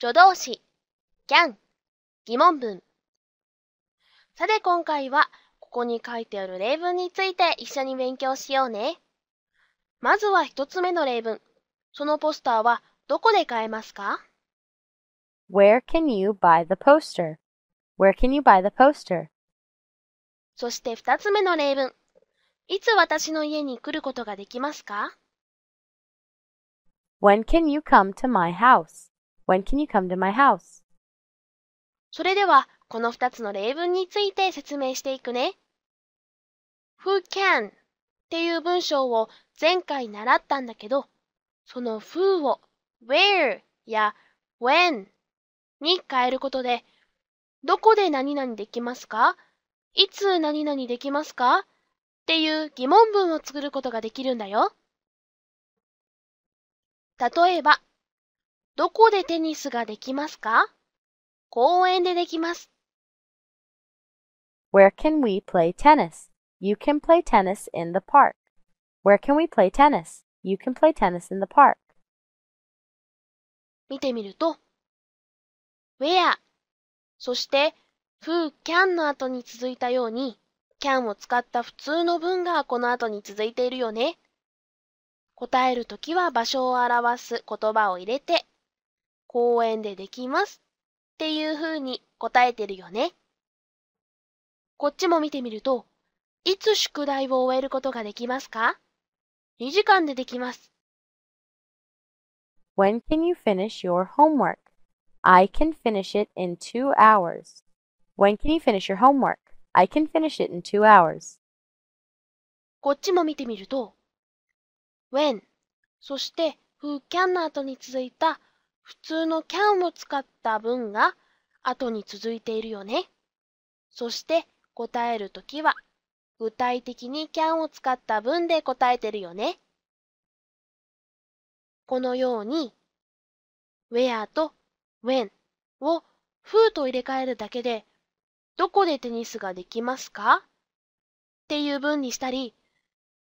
助動詞、can、疑問文。さて今回は、ここに書いてある例文について一緒に勉強しようね。まずは一つ目の例文。そのポスターはどこで買えますか ?Where can you buy the poster?Where can you buy the poster? そして二つ目の例文。いつ私の家に来ることができますか ?When can you come to my house? When can you come to my house? それでは、この2つの例文について説明していくね。Who can っていう文章を前回習ったんだけど、その who を where や when に変えることで、どこで何々できますかいつ何々できますかっていう疑問文を作ることができるんだよ。例えば、どこでテニスができますか公園でできます。Where can we play tennis? You can play tennis in the park. Where can we play tennis? You can play tennis in the park. 見てみると、where そして who can の後に続いたように、can を使った普通の文がこの後に続いているよね。答えるときは場所を表す言葉を入れて公園でできますっていう風に答えてるよね。こっちも見てみると、いつ宿題を終えることができますか ?2 時間でできます。When can you finish your homework? I can finish it in two hours. When can you finish your homework? I can finish it in two hours. こっちも見てみると、when そして who can の後に続いた普通の can を使った文が後に続いているよね。そして答えるときは具体的に can を使った文で答えてるよね。このように where と when を who と入れ替えるだけでどこでテニスができますかっていう文にしたり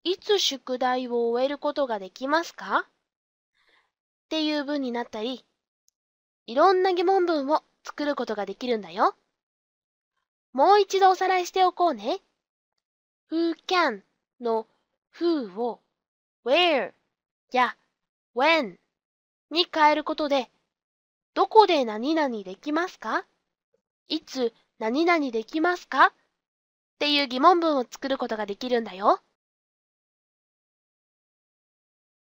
いつ宿題を終えることができますかっていう文になったりいろんな疑問文を作ることができるんだよ。もう一度おさらいしておこうね。who can の who を where や when に変えることで、どこで何々できますかいつ何々できますかっていう疑問文を作ることができるんだよ。